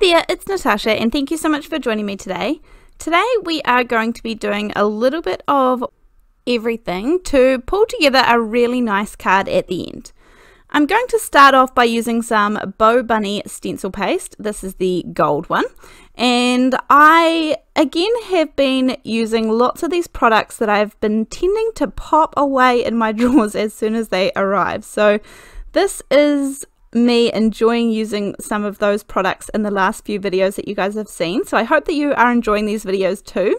there, it's Natasha, and thank you so much for joining me today. Today, we are going to be doing a little bit of everything to pull together a really nice card at the end. I'm going to start off by using some Bow Bunny stencil paste. This is the gold one. And I, again, have been using lots of these products that I've been tending to pop away in my drawers as soon as they arrive. So this is me enjoying using some of those products in the last few videos that you guys have seen. So I hope that you are enjoying these videos too.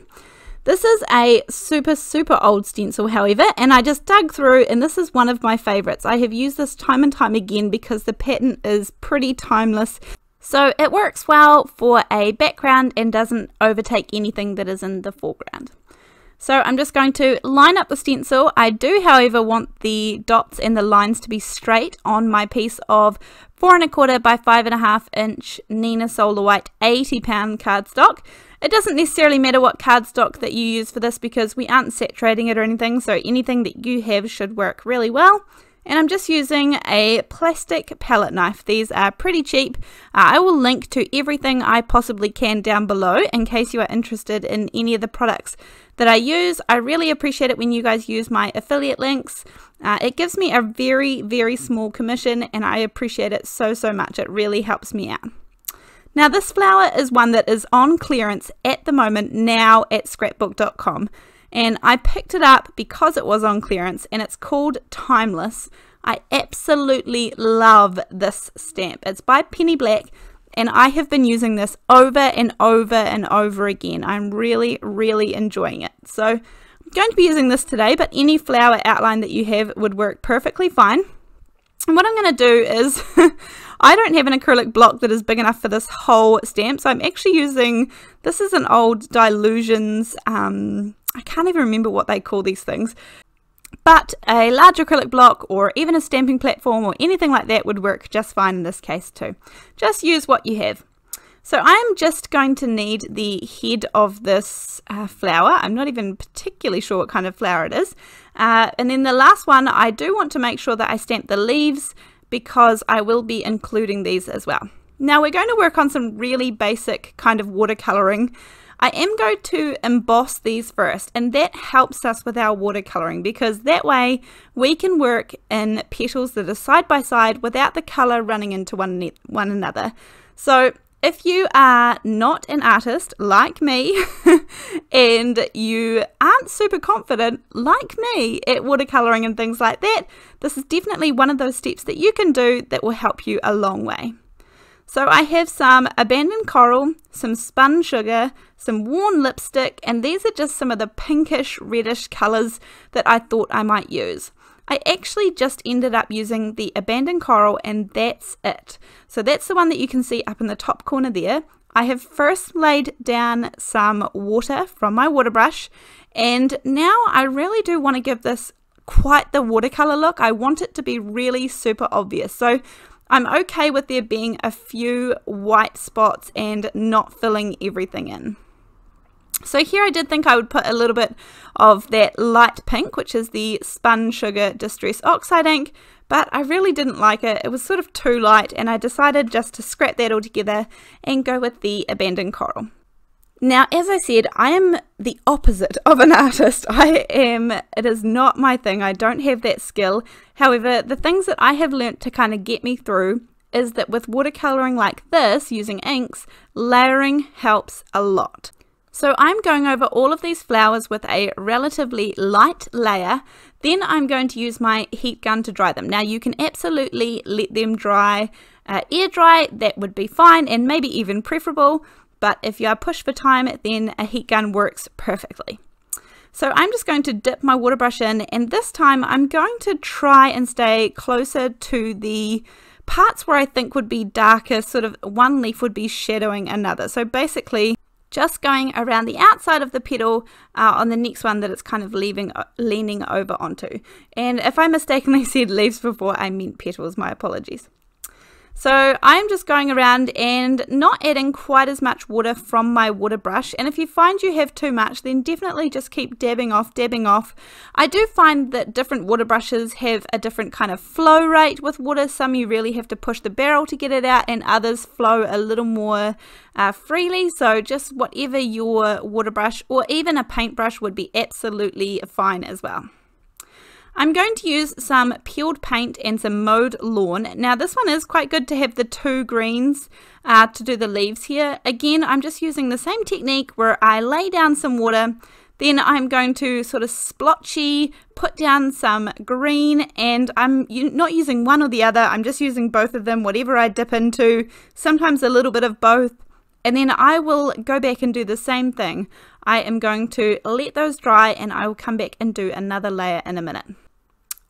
This is a super, super old stencil, however, and I just dug through and this is one of my favorites. I have used this time and time again because the pattern is pretty timeless. So it works well for a background and doesn't overtake anything that is in the foreground. So I'm just going to line up the stencil. I do, however, want the dots and the lines to be straight on my piece of four and a quarter by five and a half inch Nina Solar White 80 pound cardstock. It doesn't necessarily matter what cardstock that you use for this because we aren't saturating it or anything, so anything that you have should work really well and I'm just using a plastic palette knife. These are pretty cheap. Uh, I will link to everything I possibly can down below in case you are interested in any of the products that I use. I really appreciate it when you guys use my affiliate links. Uh, it gives me a very, very small commission and I appreciate it so, so much. It really helps me out. Now, this flower is one that is on clearance at the moment now at scrapbook.com and I picked it up because it was on clearance and it's called Timeless. I absolutely love this stamp. It's by Penny Black and I have been using this over and over and over again. I'm really, really enjoying it. So I'm going to be using this today, but any flower outline that you have would work perfectly fine. And what I'm going to do is, I don't have an acrylic block that is big enough for this whole stamp, so I'm actually using, this is an old Dilutions um, I can't even remember what they call these things. But a large acrylic block or even a stamping platform or anything like that would work just fine in this case too. Just use what you have. So I'm just going to need the head of this uh, flower. I'm not even particularly sure what kind of flower it is. Uh, and then the last one, I do want to make sure that I stamp the leaves because I will be including these as well. Now we're going to work on some really basic kind of watercoloring I am going to emboss these first and that helps us with our watercoloring because that way we can work in petals that are side by side without the colour running into one, one another. So if you are not an artist like me and you aren't super confident like me at watercoloring and things like that, this is definitely one of those steps that you can do that will help you a long way. So I have some abandoned coral, some spun sugar, some worn lipstick, and these are just some of the pinkish reddish colours that I thought I might use. I actually just ended up using the abandoned coral and that's it. So that's the one that you can see up in the top corner there. I have first laid down some water from my water brush and now I really do want to give this quite the watercolor look. I want it to be really super obvious. So I'm okay with there being a few white spots and not filling everything in. So here I did think I would put a little bit of that light pink, which is the Spun Sugar Distress Oxide ink, but I really didn't like it. It was sort of too light and I decided just to scrap that all together and go with the Abandoned Coral. Now, as I said, I am the opposite of an artist. I am, it is not my thing. I don't have that skill. However, the things that I have learnt to kind of get me through is that with watercolouring like this, using inks, layering helps a lot. So I'm going over all of these flowers with a relatively light layer, then I'm going to use my heat gun to dry them. Now you can absolutely let them dry uh, air dry, that would be fine and maybe even preferable, but if you are pushed for time, then a heat gun works perfectly. So I'm just going to dip my water brush in and this time I'm going to try and stay closer to the parts where I think would be darker, sort of one leaf would be shadowing another. So basically just going around the outside of the petal uh, on the next one that it's kind of leaving, uh, leaning over onto. And if I mistakenly said leaves before, I meant petals, my apologies. So I'm just going around and not adding quite as much water from my water brush. And if you find you have too much, then definitely just keep dabbing off, dabbing off. I do find that different water brushes have a different kind of flow rate with water. Some you really have to push the barrel to get it out and others flow a little more uh, freely. So just whatever your water brush or even a paintbrush would be absolutely fine as well. I'm going to use some peeled paint and some mowed lawn. Now this one is quite good to have the two greens uh, to do the leaves here. Again, I'm just using the same technique where I lay down some water, then I'm going to sort of splotchy put down some green and I'm not using one or the other, I'm just using both of them, whatever I dip into, sometimes a little bit of both. And then I will go back and do the same thing. I am going to let those dry and I will come back and do another layer in a minute.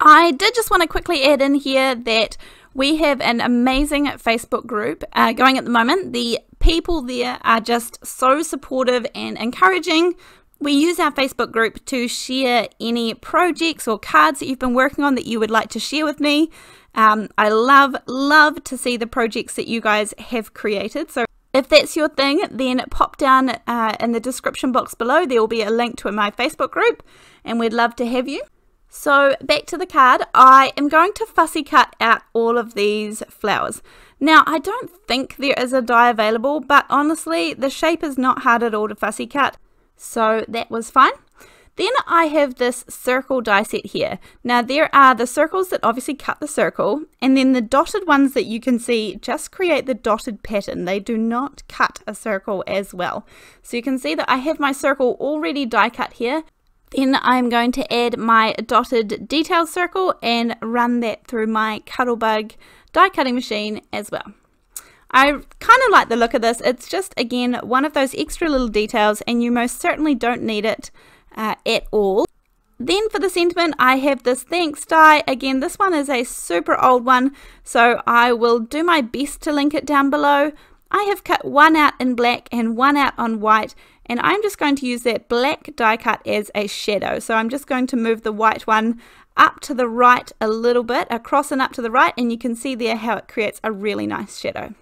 I did just want to quickly add in here that we have an amazing Facebook group uh, going at the moment. The people there are just so supportive and encouraging. We use our Facebook group to share any projects or cards that you've been working on that you would like to share with me. Um, I love, love to see the projects that you guys have created. So if that's your thing, then pop down uh, in the description box below. There will be a link to my Facebook group, and we'd love to have you. So back to the card, I am going to fussy cut out all of these flowers. Now, I don't think there is a die available, but honestly, the shape is not hard at all to fussy cut, so that was fine. Then I have this circle die set here. Now there are the circles that obviously cut the circle and then the dotted ones that you can see just create the dotted pattern. They do not cut a circle as well. So you can see that I have my circle already die cut here then I'm going to add my dotted detail circle and run that through my Cuddlebug die cutting machine as well. I kind of like the look of this. It's just, again, one of those extra little details and you most certainly don't need it uh, at all. Then for the sentiment, I have this thanks die. Again, this one is a super old one, so I will do my best to link it down below. I have cut one out in black and one out on white, and I'm just going to use that black die cut as a shadow. So I'm just going to move the white one up to the right a little bit, across and up to the right, and you can see there how it creates a really nice shadow.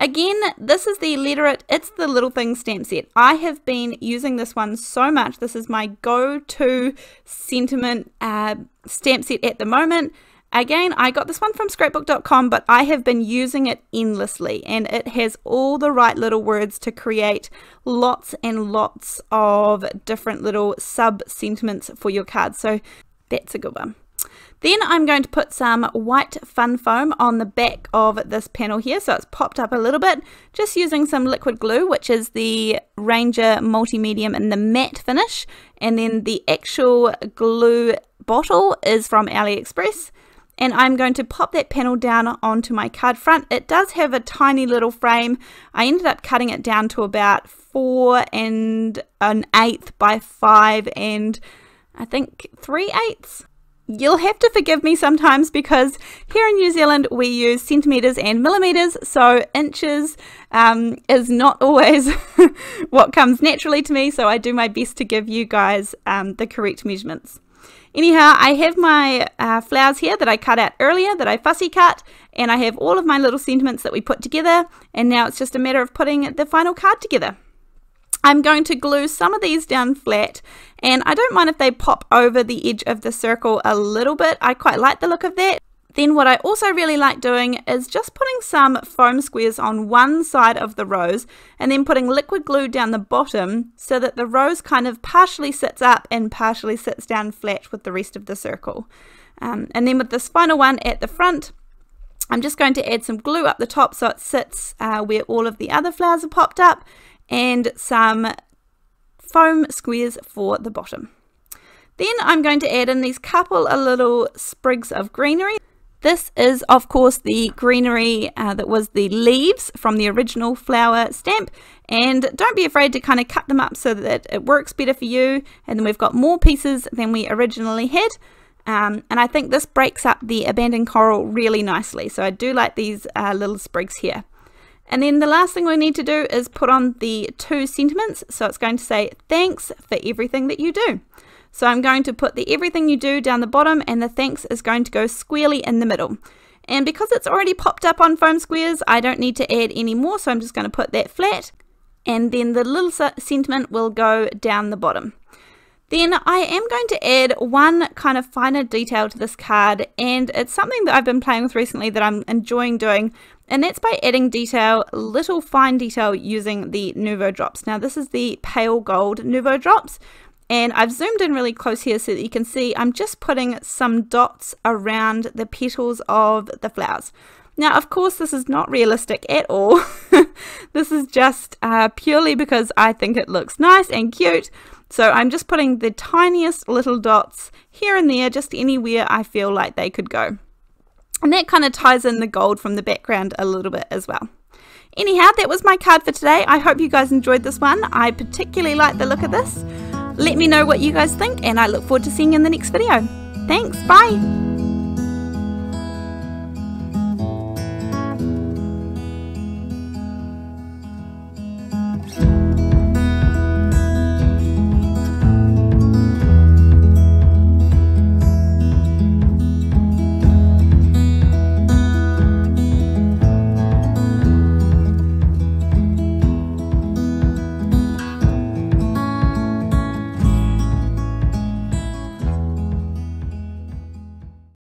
Again, this is the Literate It's the Little Things stamp set. I have been using this one so much. This is my go-to sentiment uh, stamp set at the moment. Again, I got this one from Scrapbook.com, but I have been using it endlessly and it has all the right little words to create lots and lots of different little sub sentiments for your card. So that's a good one. Then I'm going to put some white fun foam on the back of this panel here, so it's popped up a little bit, just using some liquid glue, which is the Ranger Multimedium in the matte finish, and then the actual glue bottle is from AliExpress, and I'm going to pop that panel down onto my card front. It does have a tiny little frame. I ended up cutting it down to about four and an eighth by five and I think three eighths. You'll have to forgive me sometimes because here in New Zealand we use centimetres and millimetres, so inches um, is not always what comes naturally to me, so I do my best to give you guys um, the correct measurements. Anyhow, I have my uh, flowers here that I cut out earlier that I fussy cut and I have all of my little sentiments that we put together and now it's just a matter of putting the final card together. I'm going to glue some of these down flat and I don't mind if they pop over the edge of the circle a little bit. I quite like the look of that. Then what I also really like doing is just putting some foam squares on one side of the rose and then putting liquid glue down the bottom so that the rose kind of partially sits up and partially sits down flat with the rest of the circle. Um, and then with this final one at the front, I'm just going to add some glue up the top so it sits uh, where all of the other flowers are popped up and some foam squares for the bottom. Then I'm going to add in these couple of little sprigs of greenery. This is, of course, the greenery uh, that was the leaves from the original flower stamp. And don't be afraid to kind of cut them up so that it works better for you. And then we've got more pieces than we originally had. Um, and I think this breaks up the abandoned coral really nicely. So I do like these uh, little sprigs here. And then the last thing we need to do is put on the two sentiments. So it's going to say, thanks for everything that you do. So I'm going to put the everything you do down the bottom and the thanks is going to go squarely in the middle. And because it's already popped up on foam squares, I don't need to add any more, so I'm just going to put that flat. And then the little sentiment will go down the bottom. Then I am going to add one kind of finer detail to this card and it's something that I've been playing with recently that I'm enjoying doing and that's by adding detail, little fine detail using the Nuvo Drops. Now this is the Pale Gold Nuvo Drops and I've zoomed in really close here so that you can see I'm just putting some dots around the petals of the flowers. Now, of course, this is not realistic at all. this is just uh, purely because I think it looks nice and cute. So I'm just putting the tiniest little dots here and there, just anywhere I feel like they could go. And that kind of ties in the gold from the background a little bit as well. Anyhow, that was my card for today. I hope you guys enjoyed this one. I particularly like the look of this. Let me know what you guys think, and I look forward to seeing you in the next video. Thanks, bye!